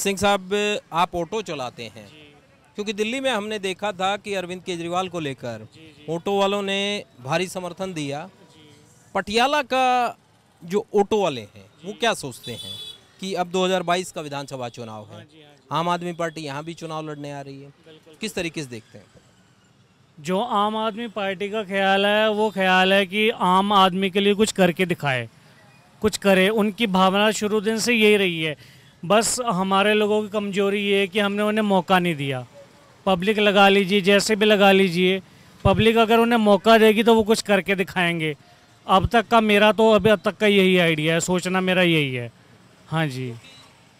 सिंह साहब आप ऑटो चलाते हैं क्योंकि दिल्ली में हमने देखा था कि अरविंद केजरीवाल को लेकर ऑटो वालों ने भारी समर्थन दिया पटियाला का जो ऑटो वाले हैं वो क्या सोचते हैं कि अब 2022 का विधानसभा चुनाव है हाँ हाँ आम आदमी पार्टी यहाँ भी चुनाव लड़ने आ रही है किस तरीके से देखते हैं जो आम आदमी पार्टी का ख्याल है वो ख्याल है कि आम आदमी के लिए कुछ करके दिखाए कुछ करे उनकी भावना शुरू दिन से यही रही है बस हमारे लोगों की कमजोरी ये है कि हमने उन्हें मौका नहीं दिया पब्लिक लगा लीजिए जैसे भी लगा लीजिए पब्लिक अगर उन्हें मौका देगी तो वो कुछ करके दिखाएंगे अब तक का मेरा तो अभी अब तक का यही आइडिया है सोचना मेरा यही है हाँ जी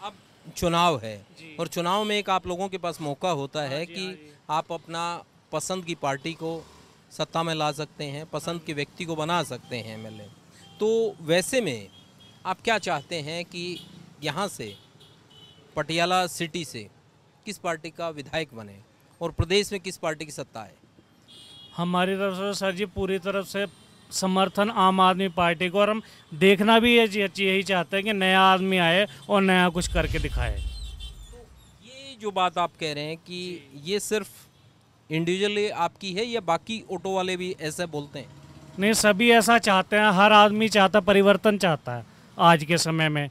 अब चुनाव है और चुनाव में एक आप लोगों के पास मौका होता हाँ है कि हाँ आप अपना पसंद की पार्टी को सत्ता में ला सकते हैं पसंद हाँ के व्यक्ति को बना सकते हैं एम तो वैसे में आप क्या चाहते हैं कि यहाँ से पटियाला सिटी से किस पार्टी का विधायक बने और प्रदेश में किस पार्टी की सत्ता है हमारी तरफ से सर जी पूरी तरफ से समर्थन आम आदमी पार्टी को और हम देखना भी ये यही चाहते हैं कि नया आदमी आए और नया कुछ करके दिखाए तो ये जो बात आप कह रहे हैं कि ये सिर्फ इंडिविजुअली आपकी है या बाकी ऑटो वाले भी ऐसे बोलते हैं नहीं सभी ऐसा चाहते हैं हर आदमी चाहता परिवर्तन चाहता है आज के समय में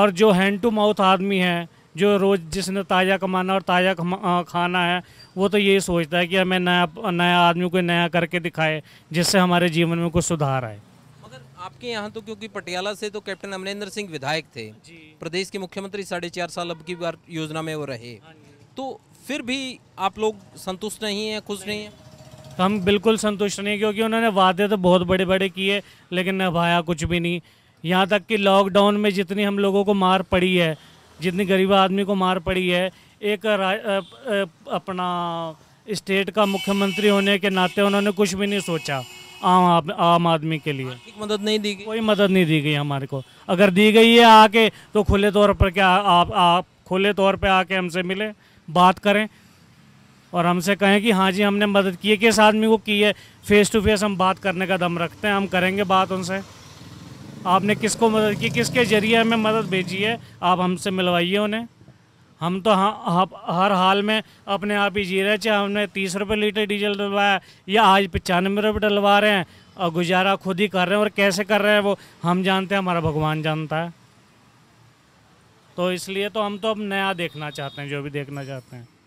और जो हैंड टू माउथ आदमी है जो रोज़ जिसने ताज़ा कमाना और ताज़ा खाना है वो तो यही सोचता है कि हमें नया नया आदमी को नया करके दिखाए जिससे हमारे जीवन में कुछ सुधार आए मगर आपके यहाँ तो क्योंकि पटियाला से तो कैप्टन अमरेंद्र सिंह विधायक थे प्रदेश के मुख्यमंत्री साढ़े चार साल अब की बार योजना में वो रहे हाँ तो फिर भी आप लोग संतुष्ट नहीं हैं खुश नहीं, हैं हम बिल्कुल संतुष्ट नहीं क्योंकि उन्होंने वादे तो बहुत बड़े बड़े किए लेकिन निभाया कुछ भी नहीं यहाँ तक कि लॉकडाउन में जितनी हम लोगों को मार पड़ी है जितनी गरीब आदमी को मार पड़ी है एक अपना स्टेट का मुख्यमंत्री होने के नाते उन्होंने कुछ भी नहीं सोचा आम आम आदमी के लिए मदद नहीं दी गई कोई मदद नहीं दी गई हमारे को अगर दी गई है आके तो खुले तौर पर क्या आप आप खुले तौर पे आके हमसे मिले बात करें और हमसे कहें कि हाँ जी हमने मदद की है किस आदमी को की है फेस टू फेस हम बात करने का दम रखते हैं हम करेंगे बात उनसे आपने किसको मदद की किसके ज़रिए हमें मदद भेजी है आप हमसे मिलवाइए उन्हें हम तो हाँ हर हाल में अपने आप ही जी रहे चाहे हमने तीस रुपये लीटर डीजल डलवाया या आज पचानवे रुपये डलवा रहे हैं और गुजारा खुद ही कर रहे हैं और कैसे कर रहे हैं वो हम जानते हैं हमारा भगवान जानता है तो इसलिए तो हम तो अब नया देखना चाहते हैं जो भी देखना चाहते हैं